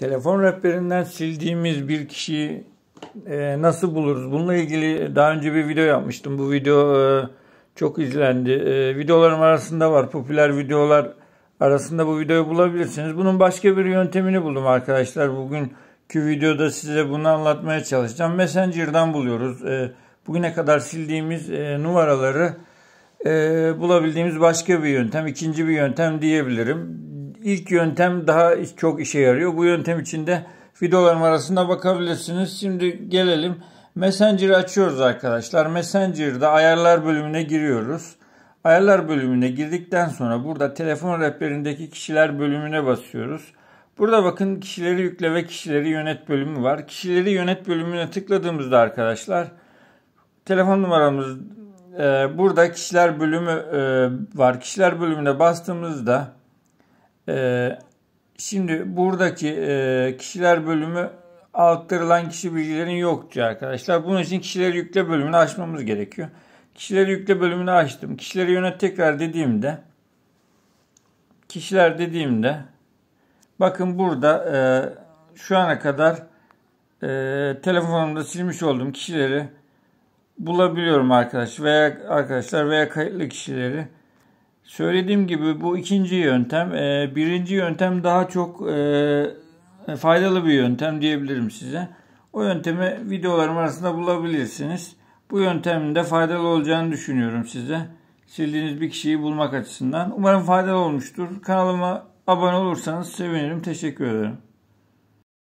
Telefon rehberinden sildiğimiz bir kişiyi e, nasıl buluruz? Bununla ilgili daha önce bir video yapmıştım. Bu video e, çok izlendi. E, videolarım arasında var. Popüler videolar arasında bu videoyu bulabilirsiniz. Bunun başka bir yöntemini buldum arkadaşlar. Bugünkü videoda size bunu anlatmaya çalışacağım. Messenger'dan buluyoruz. E, bugüne kadar sildiğimiz e, numaraları e, bulabildiğimiz başka bir yöntem. ikinci bir yöntem diyebilirim ilk yöntem daha çok işe yarıyor. Bu yöntem içinde videolarım arasında bakabilirsiniz. Şimdi gelelim. Messenger'ı açıyoruz arkadaşlar. Messenger'da ayarlar bölümüne giriyoruz. Ayarlar bölümüne girdikten sonra burada telefon rehberindeki kişiler bölümüne basıyoruz. Burada bakın kişileri yükle ve kişileri yönet bölümü var. Kişileri yönet bölümüne tıkladığımızda arkadaşlar telefon numaramız e, burada kişiler bölümü e, var. Kişiler bölümüne bastığımızda ee, şimdi buradaki e, kişiler bölümü aktarılan kişi bilgilerin yoktu arkadaşlar. Bunun için kişileri yükle bölümünü açmamız gerekiyor. Kişileri yükle bölümünü açtım. Kişileri yönet tekrar dediğimde kişiler dediğimde bakın burada e, şu ana kadar e, telefonumda silmiş olduğum kişileri bulabiliyorum arkadaş veya arkadaşlar veya kayıtlı kişileri Söylediğim gibi bu ikinci yöntem. E, birinci yöntem daha çok e, faydalı bir yöntem diyebilirim size. O yöntemi videolarım arasında bulabilirsiniz. Bu yöntemin de faydalı olacağını düşünüyorum size. Sildiğiniz bir kişiyi bulmak açısından. Umarım faydalı olmuştur. Kanalıma abone olursanız sevinirim. Teşekkür ederim.